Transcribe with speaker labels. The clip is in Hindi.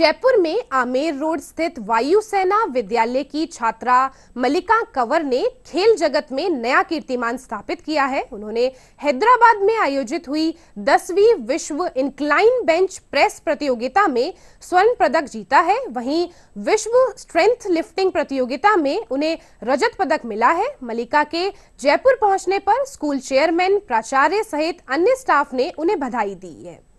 Speaker 1: जयपुर में आमेर रोड स्थित वायुसेना विद्यालय की छात्रा मलिका कंवर ने खेल जगत में नया कीर्तिमान स्थापित किया है उन्होंने हैदराबाद में आयोजित हुई दसवीं विश्व इंक्लाइन बेंच प्रेस प्रतियोगिता में स्वर्ण पदक जीता है वहीं विश्व स्ट्रेंथ लिफ्टिंग प्रतियोगिता में उन्हें रजत पदक मिला है मलिका के जयपुर पहुंचने पर स्कूल चेयरमैन प्राचार्य सहित अन्य स्टाफ ने उन्हें बधाई दी है